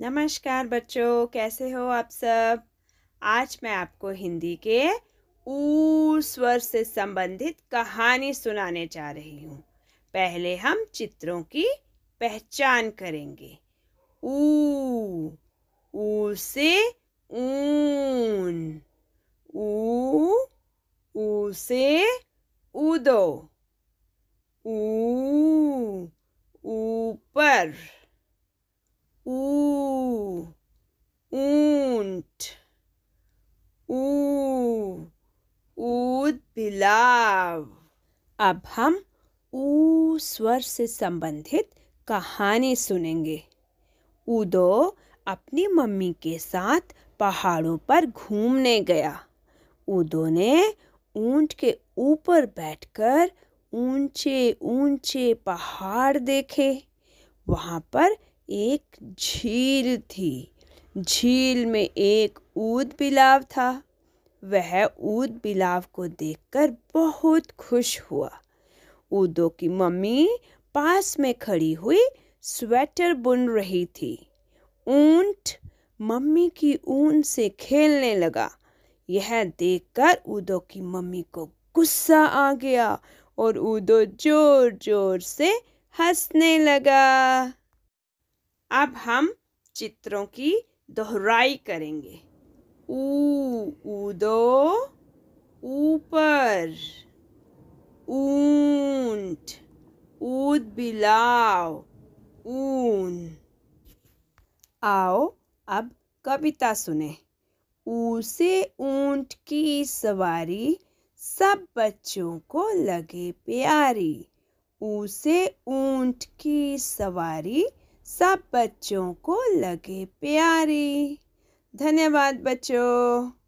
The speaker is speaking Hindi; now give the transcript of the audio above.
नमस्कार बच्चों कैसे हो आप सब आज मैं आपको हिंदी के ऊ स्वर से संबंधित कहानी सुनाने जा रही हूँ पहले हम चित्रों की पहचान करेंगे ऊ ऊ से ऊन ऊ ऊ से ऊदो ऊ ऊपर U, und U ऊद Pilav. अब हम ऊ स्वर से संबंधित कहानी सुनेंगे उदो अपनी मम्मी के साथ पहाड़ों पर घूमने गया उदो ने ऊंट के ऊपर बैठकर ऊंचे ऊंचे पहाड़ देखे वहाँ पर एक झील थी झील में एक ऊद बिलाव था वह ऊद बिलाव को देखकर बहुत खुश हुआ ऊदों की मम्मी पास में खड़ी हुई स्वेटर बुन रही थी ऊंट मम्मी की ऊन से खेलने लगा यह देखकर ऊदों की मम्मी को गुस्सा आ गया और ऊदो जोर जोर से हंसने लगा अब हम चित्रों की दोहराई करेंगे ऊ ऊदो ऊपर ऊंट ऊद बिलाव ऊन आओ अब कविता सुने ऊसे ऊंट की सवारी सब बच्चों को लगे प्यारी ऊसे ऊंट की सवारी सब बच्चों को लगे प्यारी धन्यवाद बच्चों